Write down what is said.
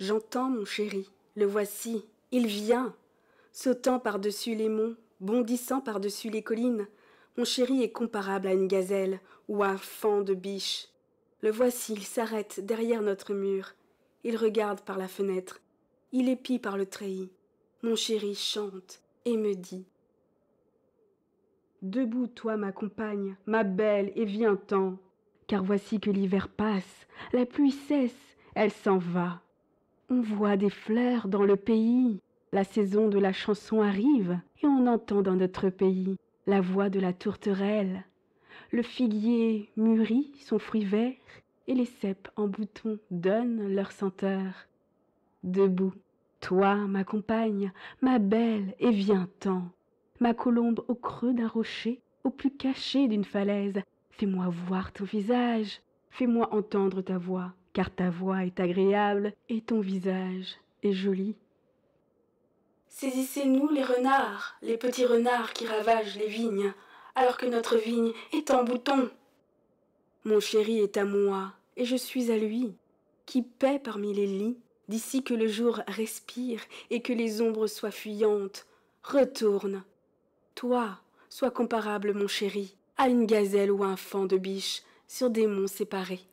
J'entends mon chéri, le voici, il vient, sautant par-dessus les monts, bondissant par-dessus les collines. Mon chéri est comparable à une gazelle ou à un fan de biche. Le voici, il s'arrête derrière notre mur. Il regarde par la fenêtre. Il épie par le treillis. Mon chéri chante et me dit Debout, toi, ma compagne, ma belle, et viens-t'en. Car voici que l'hiver passe, la pluie cesse, elle s'en va. On voit des fleurs dans le pays. La saison de la chanson arrive et on entend dans notre pays la voix de la tourterelle. Le figuier mûrit son fruit vert et les cèpes en bouton donnent leur senteur. Debout, toi, ma compagne, ma belle, et viens-t'en. Ma colombe au creux d'un rocher, au plus caché d'une falaise, fais-moi voir ton visage, fais-moi entendre ta voix car ta voix est agréable et ton visage est joli. Saisissez-nous les renards, les petits renards qui ravagent les vignes, alors que notre vigne est en bouton. Mon chéri est à moi, et je suis à lui, qui paie parmi les lits, d'ici que le jour respire et que les ombres soient fuyantes. Retourne. Toi, sois comparable, mon chéri, à une gazelle ou un fan de biche sur des monts séparés.